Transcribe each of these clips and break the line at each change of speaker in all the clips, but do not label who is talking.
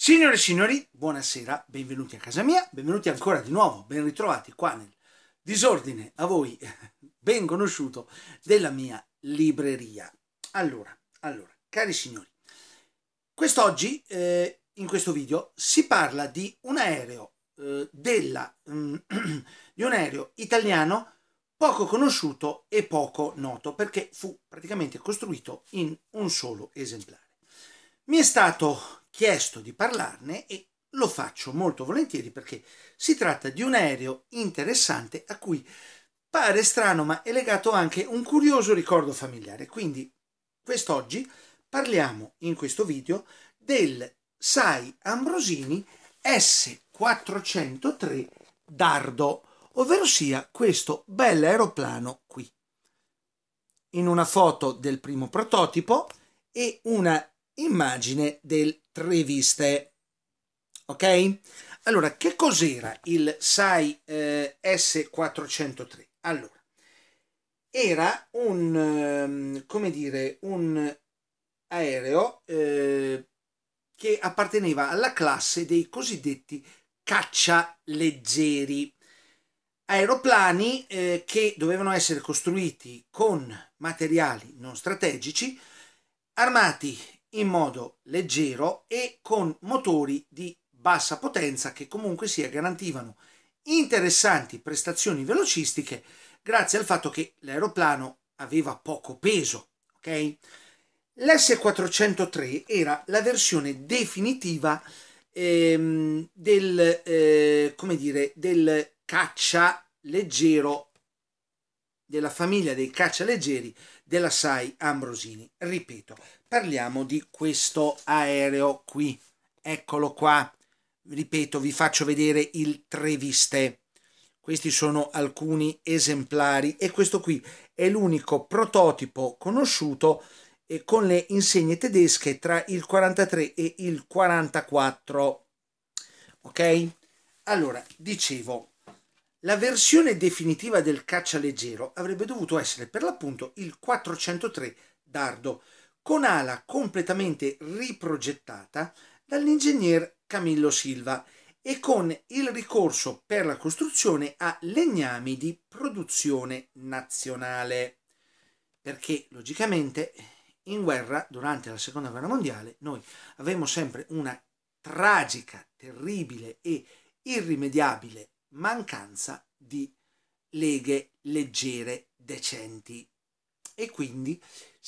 Signore e signori, buonasera, benvenuti a casa mia, benvenuti ancora di nuovo, ben ritrovati qua nel disordine a voi ben conosciuto della mia libreria. Allora, allora, cari signori, quest'oggi eh, in questo video si parla di un aereo eh, della, um, di un aereo italiano poco conosciuto e poco noto perché fu praticamente costruito in un solo esemplare. Mi è stato chiesto di parlarne e lo faccio molto volentieri perché si tratta di un aereo interessante a cui pare strano ma è legato anche un curioso ricordo familiare. Quindi quest'oggi parliamo in questo video del SAI Ambrosini S403 Dardo, ovvero sia questo bel aeroplano qui. In una foto del primo prototipo e una immagine del Treviste. Ok? Allora, che cos'era il SAI eh, S403? Allora, era un, ehm, come dire, un aereo eh, che apparteneva alla classe dei cosiddetti caccia leggeri, aeroplani eh, che dovevano essere costruiti con materiali non strategici, armati in modo leggero e con motori di bassa potenza che comunque sia garantivano interessanti prestazioni velocistiche grazie al fatto che l'aeroplano aveva poco peso. Ok? L'S403 era la versione definitiva ehm, del, eh, come dire, del caccia leggero della famiglia dei caccia leggeri della SAI Ambrosini. Ripeto, parliamo di questo aereo qui. Eccolo qua. Ripeto, vi faccio vedere il Treviste. Questi sono alcuni esemplari e questo qui è l'unico prototipo conosciuto eh, con le insegne tedesche tra il 43 e il 44. Ok? Allora, dicevo, la versione definitiva del caccialeggero avrebbe dovuto essere per l'appunto il 403 Dardo, con ala completamente riprogettata dall'ingegner Camillo Silva e con il ricorso per la costruzione a legnami di produzione nazionale. Perché logicamente in guerra, durante la seconda guerra mondiale, noi avevamo sempre una tragica, terribile e irrimediabile mancanza di leghe leggere decenti. E quindi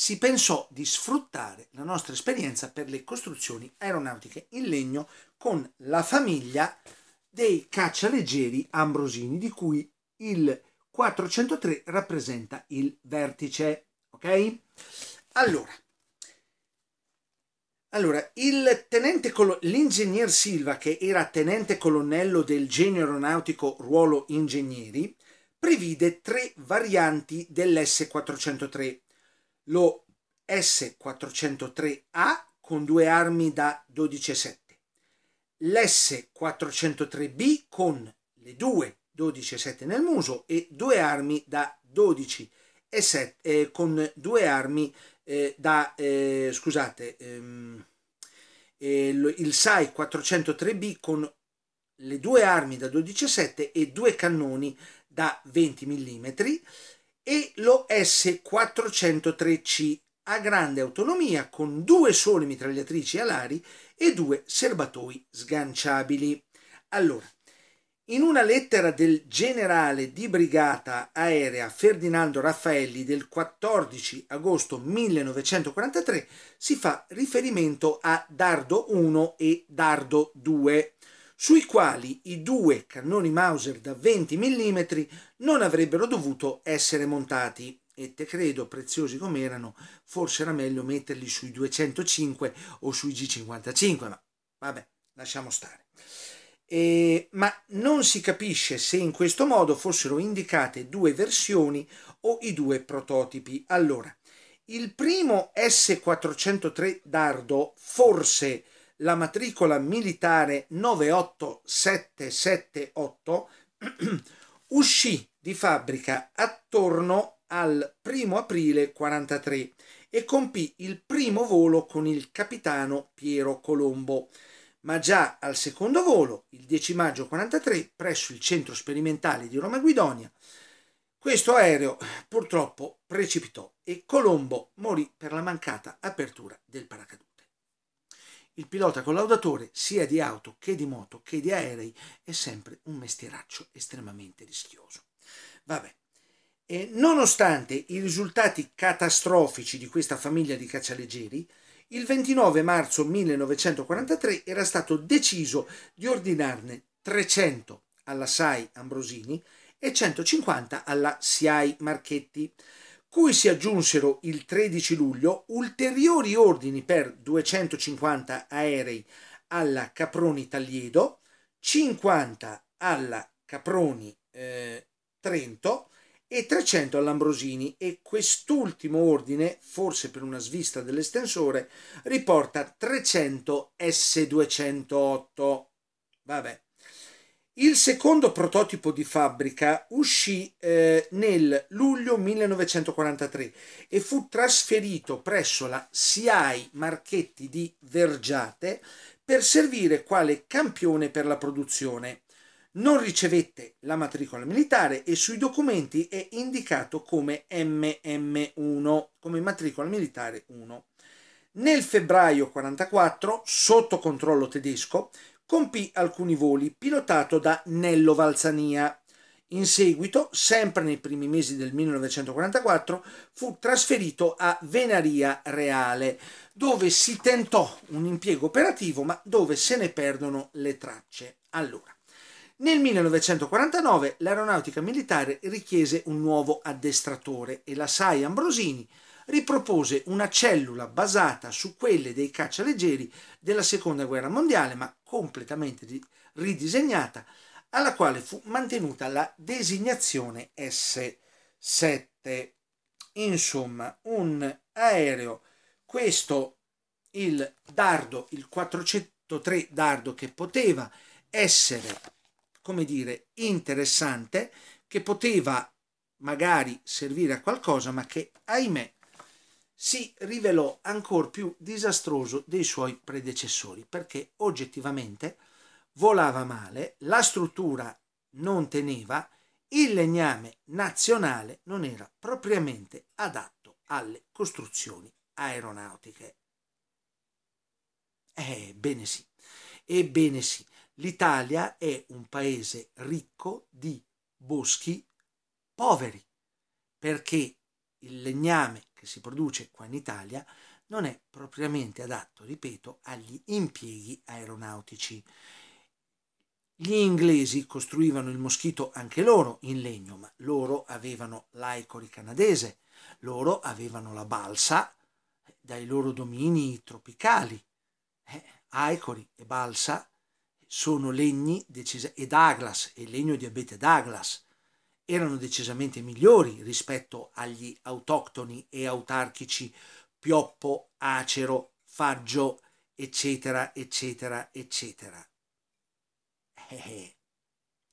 si pensò di sfruttare la nostra esperienza per le costruzioni aeronautiche in legno con la famiglia dei caccialeggeri ambrosini, di cui il 403 rappresenta il vertice. Ok? Allora, allora il tenente colo- l'ingegner Silva, che era tenente colonnello del genio aeronautico ruolo ingegneri, previde tre varianti dell'S403 lo S403A con due armi da 12,7, l'S403B con le due 12,7 nel muso e due armi da 12 e 7, eh, con due armi eh, da eh, scusate ehm, eh, il SAI 403B con le due armi da 12,7 e due cannoni da 20 mm e lo S403C a grande autonomia con due sole mitragliatrici alari e due serbatoi sganciabili. Allora, in una lettera del generale di brigata aerea Ferdinando Raffaelli del 14 agosto 1943 si fa riferimento a Dardo 1 e Dardo 2 sui quali i due cannoni Mauser da 20 mm non avrebbero dovuto essere montati e te credo, preziosi come erano, forse era meglio metterli sui 205 o sui G55, ma vabbè, lasciamo stare. E, ma non si capisce se in questo modo fossero indicate due versioni o i due prototipi. Allora, il primo S403 Dardo forse la matricola militare 98778 uscì di fabbrica attorno al 1 aprile 43 e compì il primo volo con il capitano Piero Colombo. Ma già al secondo volo, il 10 maggio 43, presso il centro sperimentale di Roma Guidonia, questo aereo purtroppo precipitò e Colombo morì per la mancata apertura del paracadute. Il pilota collaudatore sia di auto che di moto che di aerei è sempre un mestieraccio estremamente rischioso. Vabbè. E nonostante i risultati catastrofici di questa famiglia di caccialeggeri, il 29 marzo 1943 era stato deciso di ordinarne 300 alla SAI Ambrosini e 150 alla SIAI Marchetti cui si aggiunsero il 13 luglio ulteriori ordini per 250 aerei alla Caproni Tagliedo, 50 alla Caproni eh, Trento e 300 all'Ambrosini e quest'ultimo ordine, forse per una svista dell'estensore, riporta 300 S208. Vabbè. Il secondo prototipo di fabbrica uscì eh, nel luglio 1943 e fu trasferito presso la SIAI Marchetti di Vergiate per servire quale campione per la produzione. Non ricevette la matricola militare e sui documenti è indicato come MM1, come matricola militare 1. Nel febbraio 1944, sotto controllo tedesco, compì alcuni voli pilotato da Nello Valzania. In seguito, sempre nei primi mesi del 1944, fu trasferito a Venaria Reale, dove si tentò un impiego operativo, ma dove se ne perdono le tracce. Allora, nel 1949 l'aeronautica militare richiese un nuovo addestratore e la SAI Ambrosini ripropose una cellula basata su quelle dei caccialeggeri della Seconda Guerra Mondiale, ma completamente ridisegnata, alla quale fu mantenuta la designazione S7. Insomma, un aereo, questo il dardo, il 403 dardo che poteva essere, come dire, interessante, che poteva magari servire a qualcosa, ma che ahimè si rivelò ancora più disastroso dei suoi predecessori perché oggettivamente volava male, la struttura non teneva, il legname nazionale non era propriamente adatto alle costruzioni aeronautiche. Ebbene sì, ebbene sì, l'Italia è un paese ricco di boschi poveri, perché il legname che si produce qua in Italia non è propriamente adatto, ripeto, agli impieghi aeronautici. Gli inglesi costruivano il moschito anche loro in legno, ma loro avevano l'aicori canadese, loro avevano la balsa dai loro domini tropicali. Eh, aicori e balsa sono legni decisi, e Douglas, e legno di abete Douglas, erano decisamente migliori rispetto agli autoctoni e autarchici Pioppo, Acero, Faggio, eccetera, eccetera, eccetera. Eh, eh,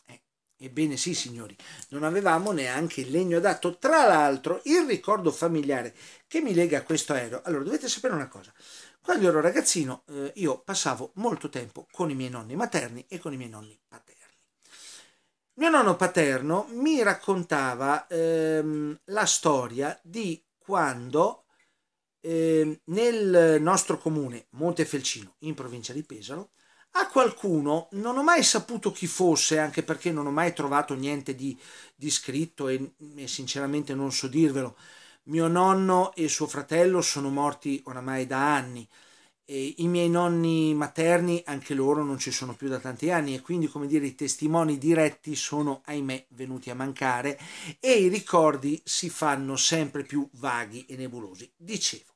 eh. Ebbene sì, signori, non avevamo neanche il legno adatto. Tra l'altro, il ricordo familiare che mi lega a questo aereo. Allora, dovete sapere una cosa. Quando ero ragazzino, eh, io passavo molto tempo con i miei nonni materni e con i miei nonni paterni. Mio nonno paterno mi raccontava ehm, la storia di quando ehm, nel nostro comune, Montefelcino, in provincia di Pesaro, a qualcuno, non ho mai saputo chi fosse, anche perché non ho mai trovato niente di, di scritto e, e sinceramente non so dirvelo, mio nonno e suo fratello sono morti oramai da anni eh, i miei nonni materni, anche loro non ci sono più da tanti anni e quindi, come dire, i testimoni diretti sono, ahimè, venuti a mancare e i ricordi si fanno sempre più vaghi e nebulosi. Dicevo,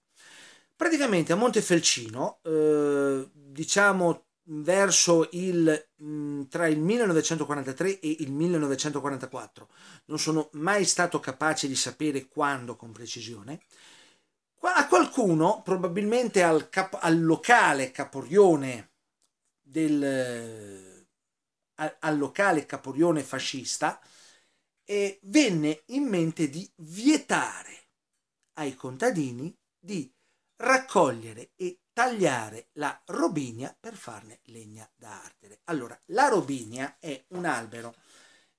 praticamente a Montefelcino, eh, diciamo verso il mm, tra il 1943 e il 1944, non sono mai stato capace di sapere quando con precisione, a qualcuno, probabilmente al, cap- al locale caporione del, eh, al, locale caporione fascista, eh, venne in mente di vietare ai contadini di raccogliere e tagliare la robinia per farne legna da ardere. Allora, la robinia è un albero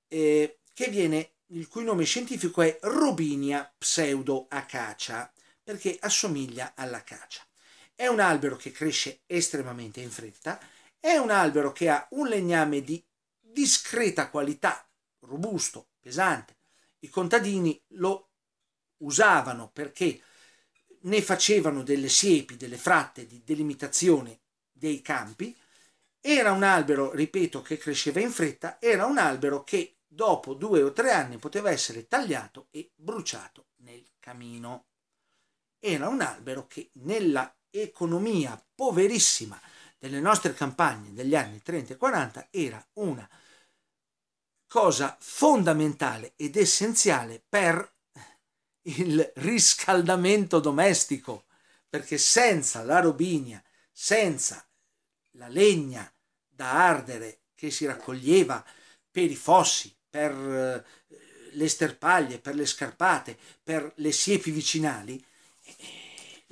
eh, che viene, il cui nome scientifico è Robinia pseudoacacia, perché assomiglia alla caccia. È un albero che cresce estremamente in fretta, è un albero che ha un legname di discreta qualità, robusto, pesante. I contadini lo usavano perché ne facevano delle siepi, delle fratte di delimitazione dei campi. Era un albero, ripeto, che cresceva in fretta, era un albero che dopo due o tre anni poteva essere tagliato e bruciato nel camino era un albero che nella economia poverissima delle nostre campagne degli anni 30 e 40 era una cosa fondamentale ed essenziale per il riscaldamento domestico, perché senza la robinia, senza la legna da ardere che si raccoglieva per i fossi, per eh, le sterpaglie, per le scarpate, per le siepi vicinali,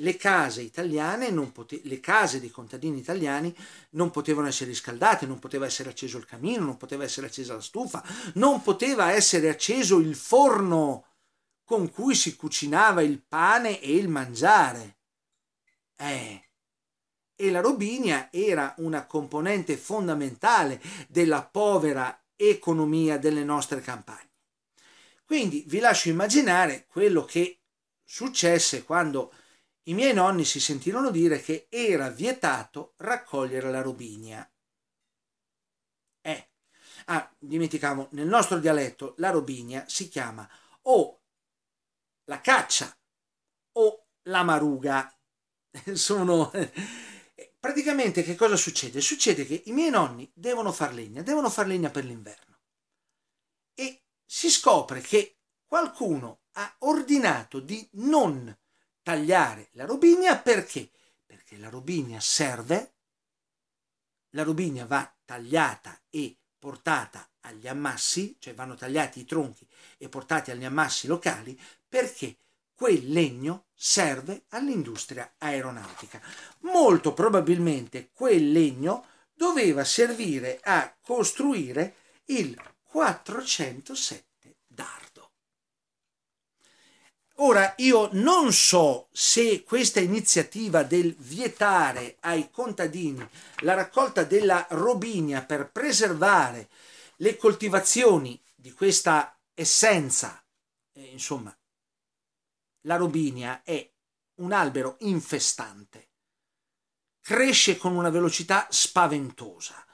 le case italiane, pote- le case dei contadini italiani non potevano essere riscaldate, non poteva essere acceso il camino, non poteva essere accesa la stufa, non poteva essere acceso il forno con cui si cucinava il pane e il mangiare. Eh. E la robinia era una componente fondamentale della povera economia delle nostre campagne. Quindi vi lascio immaginare quello che successe quando i miei nonni si sentirono dire che era vietato raccogliere la robinia. Eh, ah, dimenticavo, nel nostro dialetto la robinia si chiama o la caccia o la maruga. Sono... Eh, praticamente che cosa succede? Succede che i miei nonni devono far legna, devono far legna per l'inverno. E si scopre che qualcuno ha ordinato di non tagliare la robinia perché? Perché la robinia serve, la robinia va tagliata e portata agli ammassi, cioè vanno tagliati i tronchi e portati agli ammassi locali perché quel legno serve all'industria aeronautica. Molto probabilmente quel legno doveva servire a costruire il 407 Ora io non so se questa iniziativa del vietare ai contadini la raccolta della robinia per preservare le coltivazioni di questa essenza, eh, insomma, la robinia è un albero infestante, cresce con una velocità spaventosa,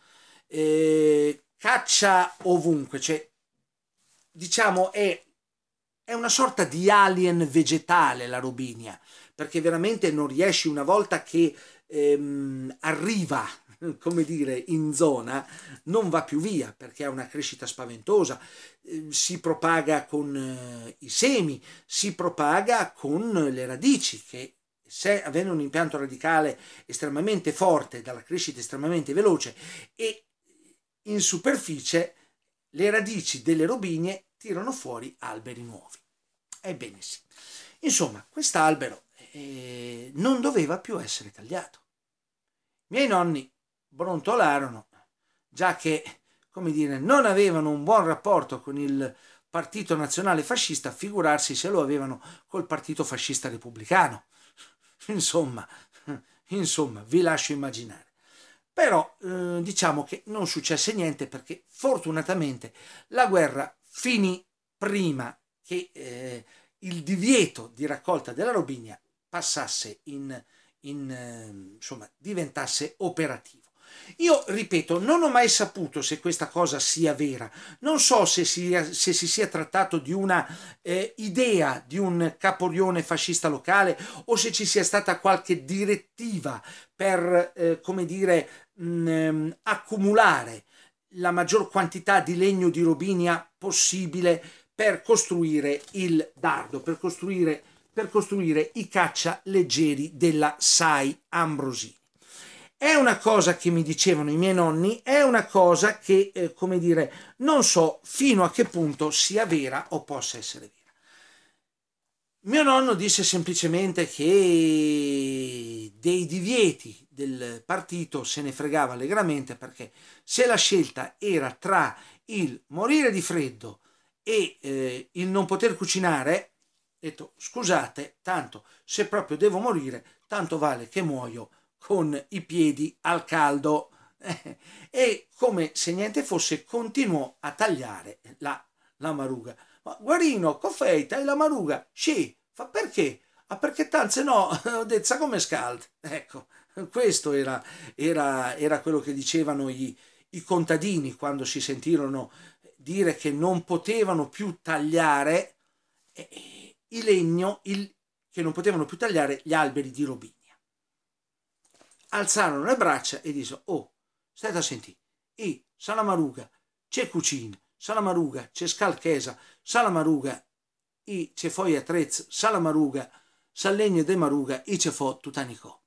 eh, caccia ovunque, cioè, diciamo è è una sorta di alien vegetale la robinia, perché veramente non riesci una volta che ehm, arriva, come dire, in zona, non va più via perché ha una crescita spaventosa, ehm, si propaga con eh, i semi, si propaga con le radici che se avendo un impianto radicale estremamente forte, dalla crescita estremamente veloce e in superficie le radici delle robinie tirano fuori alberi nuovi. Ebbene sì. Insomma, quest'albero eh, non doveva più essere tagliato. I miei nonni brontolarono, già che, come dire, non avevano un buon rapporto con il partito nazionale fascista, figurarsi se lo avevano col partito fascista repubblicano. Insomma, insomma, vi lascio immaginare. Però eh, diciamo che non successe niente perché fortunatamente la guerra finì prima che eh, il divieto di raccolta della robinia passasse in, in eh, insomma, diventasse operativo. Io ripeto, non ho mai saputo se questa cosa sia vera, non so se, sia, se si sia trattato di una eh, idea di un caporione fascista locale o se ci sia stata qualche direttiva per, eh, come dire, mh, accumulare la maggior quantità di legno di Robinia possibile per costruire il dardo, per costruire, per costruire i caccia leggeri della Sai Ambrosini. È una cosa che mi dicevano i miei nonni, è una cosa che, eh, come dire, non so fino a che punto sia vera o possa essere vera. Mio nonno disse semplicemente che dei divieti del partito se ne fregava allegramente perché se la scelta era tra il morire di freddo e eh, il non poter cucinare, detto scusate, tanto se proprio devo morire, tanto vale che muoio con i piedi al caldo. e come se niente fosse continuò a tagliare la, la maruga. Ma Guarino, confeita e la maruga? Sì, fa perché? Ah, perché tanto no, dezza come scald. Ecco, questo era, era, era quello che dicevano i, i contadini quando si sentirono dire che non potevano più tagliare eh, il legno, il, che non potevano più tagliare gli alberi di Robinia. Alzarono le braccia e dissero, oh, state a sentire, e Salamaruga c'è cucina, Salamaruga c'è scalchesa, Salamaruga e c'è foglia trezz, Salamaruga, Sallegno de Maruga e c'è fo tutanicò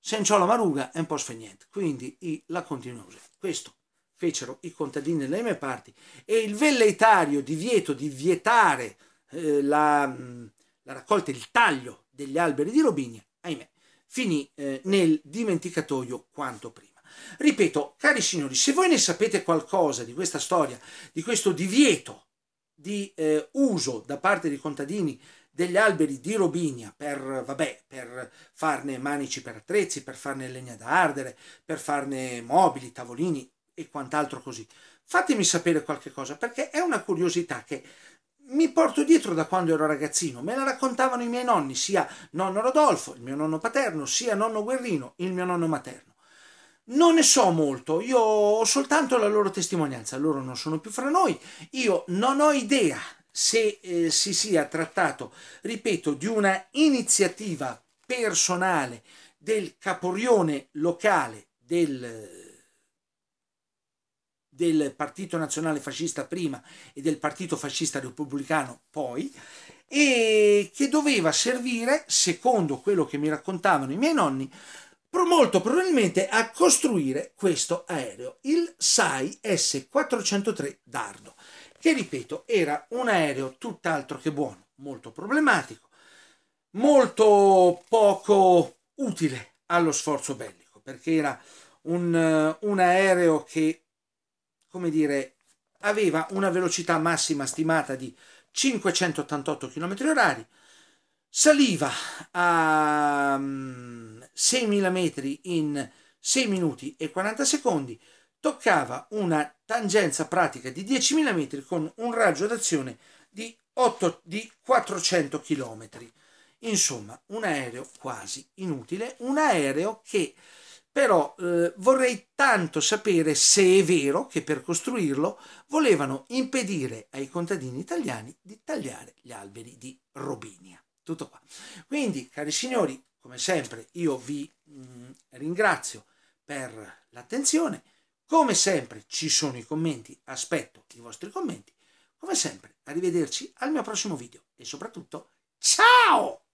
se non la Maruga è un po' sfegnente, quindi la continuano Questo fecero i contadini nelle mie parti e il velleitario divieto di vietare eh, la, mm, la, raccolta, il taglio degli alberi di Robinia, ahimè, finì eh, nel dimenticatoio quanto prima. Ripeto, cari signori, se voi ne sapete qualcosa di questa storia, di questo divieto di eh, uso da parte dei contadini degli alberi di robinia per, vabbè, per farne manici per attrezzi, per farne legna da ardere, per farne mobili, tavolini e quant'altro così. Fatemi sapere qualche cosa perché è una curiosità che mi porto dietro da quando ero ragazzino, me la raccontavano i miei nonni, sia nonno Rodolfo, il mio nonno paterno, sia nonno Guerrino, il mio nonno materno. Non ne so molto, io ho soltanto la loro testimonianza, loro non sono più fra noi, io non ho idea se eh, si sia trattato, ripeto, di una iniziativa personale del caporione locale del, del Partito Nazionale Fascista prima e del Partito Fascista Repubblicano poi, e che doveva servire, secondo quello che mi raccontavano i miei nonni, molto probabilmente a costruire questo aereo, il SAI S-403 Dardo che ripeto era un aereo tutt'altro che buono, molto problematico, molto poco utile allo sforzo bellico, perché era un, eh, un aereo che, come dire, aveva una velocità massima stimata di 588 km/h, saliva a 6.000 mm, metri in 6 minuti e 40 secondi, toccava una tangenza pratica di 10.000 metri con un raggio d'azione di, 8, di 400 km. Insomma, un aereo quasi inutile, un aereo che però eh, vorrei tanto sapere se è vero che per costruirlo volevano impedire ai contadini italiani di tagliare gli alberi di Robinia. Tutto qua. Quindi, cari signori, come sempre, io vi mh, mm, ringrazio per l'attenzione. Come sempre ci sono i commenti, aspetto i vostri commenti. Come sempre, arrivederci al mio prossimo video e soprattutto ciao!